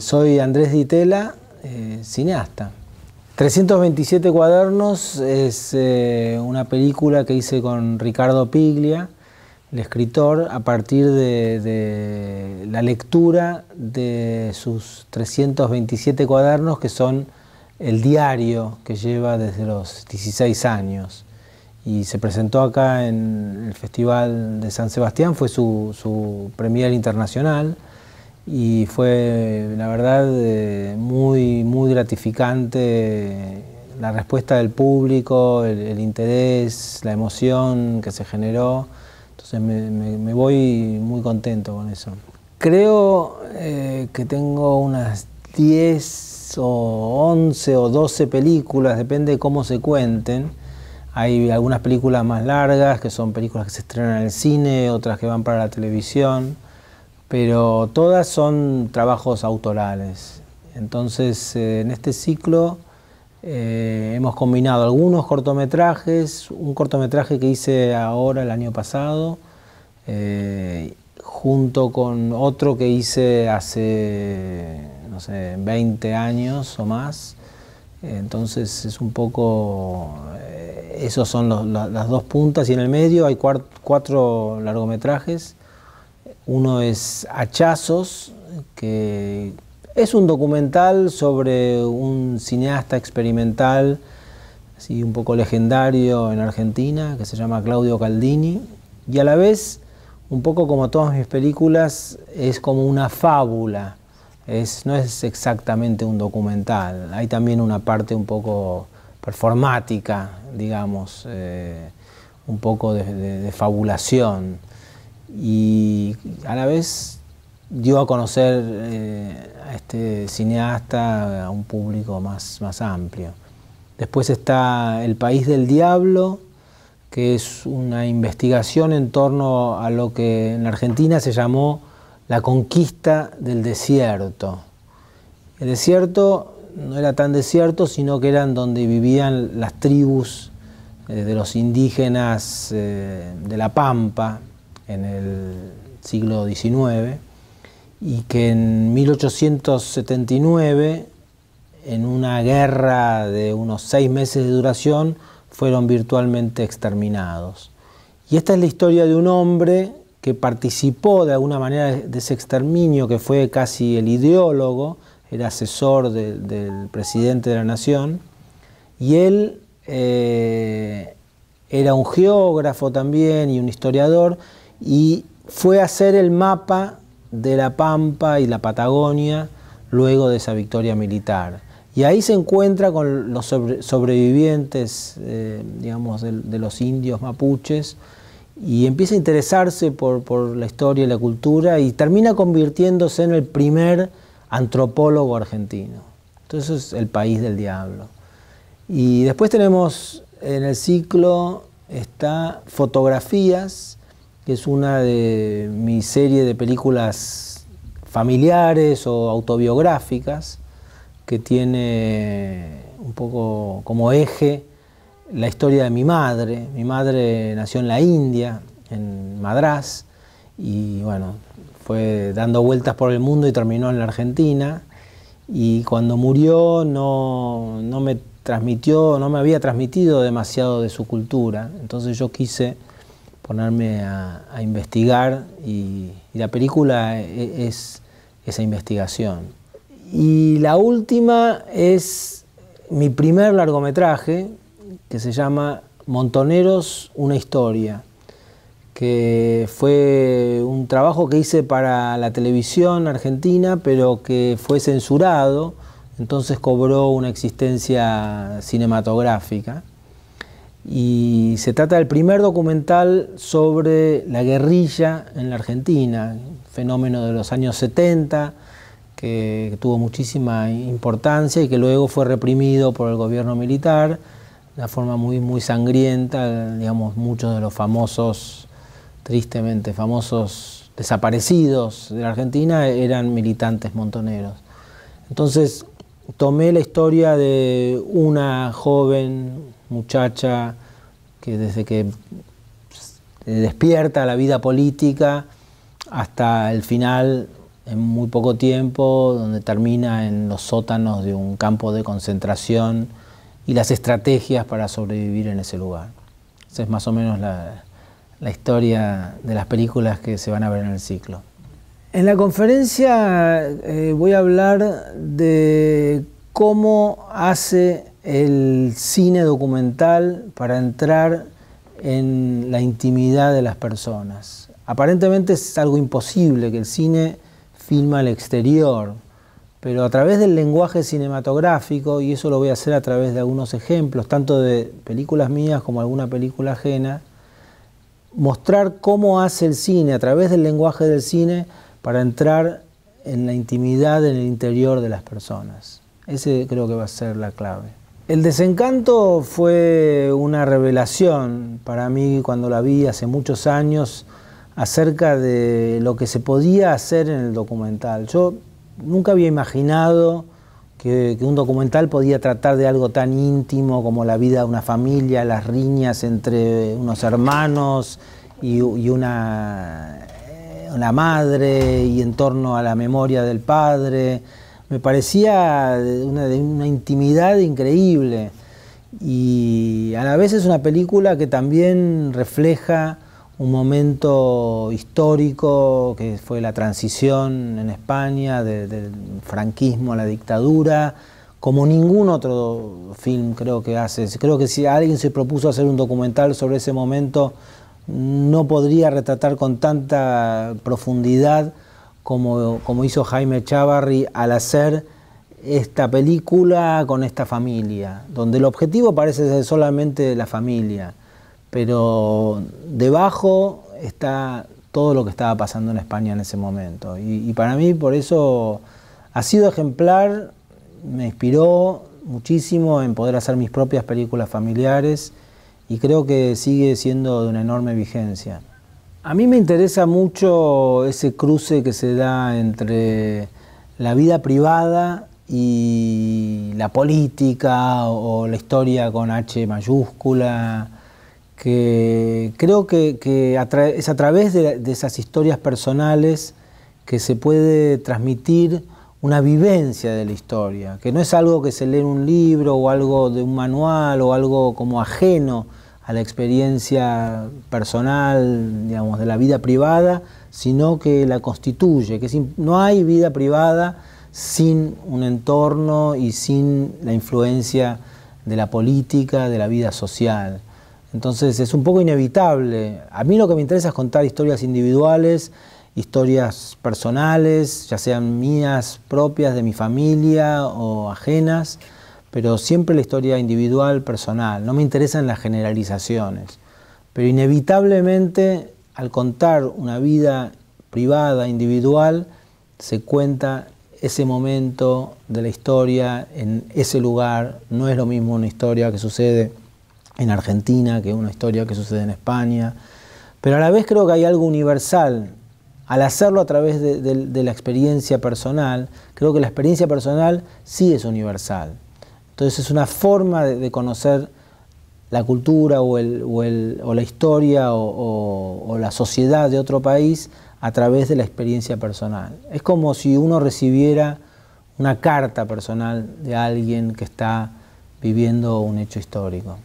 Soy Andrés Ditela, eh, cineasta. 327 cuadernos es eh, una película que hice con Ricardo Piglia, el escritor, a partir de, la lectura de sus 327 cuadernos que son el diario que lleva desde los 16 años. Y se presentó acá en el Festival de San Sebastián, fue su, su premier internacional y fue la verdad eh, muy, muy gratificante la respuesta del público, el, interés, la emoción que se generó. Entonces me, voy muy contento con eso. Creo eh, que tengo unas 10 o 11 o 12 películas, depende de cómo se cuenten. Hay algunas películas más largas, que son películas que se estrenan en el cine, otras que van para la televisión pero todas son trabajos autorales. Entonces, eh, en este ciclo eh, hemos combinado algunos cortometrajes, un cortometraje que hice ahora el año pasado, eh, junto con otro que hice hace, no sé, 20 años o más. Entonces es un poco, esos son las dos puntas y en el medio hay cuatro largometrajes uno es Hachazos, que es un documental sobre un cineasta experimental, así un poco legendario en Argentina, que se llama Claudio Caldini, y a la vez, un poco como todas mis películas, es como una fábula. no es exactamente un documental, hay también una parte un poco performática, digamos, eh, un poco de fabulación y a la vez dio a conocer eh, a este cineasta a un público más, amplio. Después está El País del Diablo, que es una investigación en torno a lo que en Argentina se llamó la conquista del desierto. El desierto no era tan desierto, sino que eran donde vivían las tribus eh, de los indígenas eh, de la Pampa, en el siglo XIX y que en 1879, en una guerra de unos seis meses de duración, fueron virtualmente exterminados. Y esta es la historia de un hombre que participó de alguna manera de ese exterminio, que fue casi el ideólogo, era asesor del presidente de la nación, y él eh, era un geógrafo también y un historiador, y fue a hacer el mapa de la Pampa y la Patagonia luego de esa victoria militar. Y ahí se encuentra con los sobrevivientes, eh, digamos, de, de, los indios mapuches y empieza a interesarse por, por, la historia y la cultura y termina convirtiéndose en el primer antropólogo argentino. Entonces es el país del diablo. Y después tenemos en el ciclo está fotografías que es una de mi serie de películas familiares o autobiográficas, que tiene un poco como eje la historia de mi madre. Mi madre nació en la India, en Madras, y bueno, fue dando vueltas por el mundo y terminó en la Argentina. Y cuando murió no, no me transmitió, no me había transmitido demasiado de su cultura. Entonces yo quise ponerme a, investigar y, la película e, es esa investigación. Y la última es mi primer largometraje que se llama Montoneros, una historia, que fue un trabajo que hice para la televisión argentina, pero que fue censurado, entonces cobró una existencia cinematográfica y se trata del primer documental sobre la guerrilla en la Argentina, fenómeno de los años 70 que tuvo muchísima importancia y que luego fue reprimido por el gobierno militar de una forma muy, muy sangrienta, digamos, muchos de los famosos, tristemente famosos desaparecidos de la Argentina eran militantes montoneros. Entonces tomé la historia de una joven muchacha que desde que pues, despierta la vida política hasta el final en muy poco tiempo, donde termina en los sótanos de un campo de concentración y las estrategias para sobrevivir en ese lugar. Esa es más o menos la, historia de las películas que se van a ver en el ciclo. En la conferencia eh, voy a hablar de cómo hace el cine documental para entrar en la intimidad de las personas. Aparentemente es algo imposible que el cine filma al exterior, pero a través del lenguaje cinematográfico, y eso lo voy a hacer a través de algunos ejemplos, tanto de películas mías como alguna película ajena, mostrar cómo hace el cine a través del lenguaje del cine para entrar en la intimidad, en el interior de las personas. Ese creo que va a ser la clave. El desencanto fue una revelación para mí cuando la vi hace muchos años acerca de lo que se podía hacer en el documental. Yo nunca había imaginado que, un documental podía tratar de algo tan íntimo como la vida de una familia, las riñas entre unos hermanos y, eh, una madre y en torno a la memoria del padre me parecía una, de una intimidad increíble. Y a la vez es una película que también refleja un momento histórico que fue la transición en España del franquismo a la dictadura, como ningún otro film creo que hace. Creo que si alguien se propuso hacer un documental sobre ese momento, no podría retratar con tanta profundidad como, hizo Jaime Chavarri al hacer esta película con esta familia, donde el objetivo parece ser solamente la familia, pero debajo está todo lo que estaba pasando en España en ese momento. Y, y para mí por eso ha sido ejemplar, me inspiró muchísimo en poder hacer mis propias películas familiares y creo que sigue siendo de una enorme vigencia. A mí me interesa mucho ese cruce que se da entre la vida privada y la política o la historia con H mayúscula, que creo que, es a través de, de, esas historias personales que se puede transmitir una vivencia de la historia, que no es algo que se lee en un libro o algo de un manual o algo como ajeno, a la experiencia personal, digamos, de la vida privada, sino que la constituye, que no hay vida privada sin un entorno y sin la influencia de la política, de la vida social. Entonces es un poco inevitable. A mí lo que me interesa es contar historias individuales, historias personales, ya sean mías propias, de mi familia o ajenas pero siempre la historia individual, personal. No me interesan las generalizaciones. Pero inevitablemente, al contar una vida privada, individual, se cuenta ese momento de la historia en ese lugar. No es lo mismo una historia que sucede en Argentina que una historia que sucede en España. Pero a la vez creo que hay algo universal. Al hacerlo a través de, de la experiencia personal, creo que la experiencia personal sí es universal. Entonces es una forma de, conocer la cultura o, la historia o, la sociedad de otro país a través de la experiencia personal. Es como si uno recibiera una carta personal de alguien que está viviendo un hecho histórico.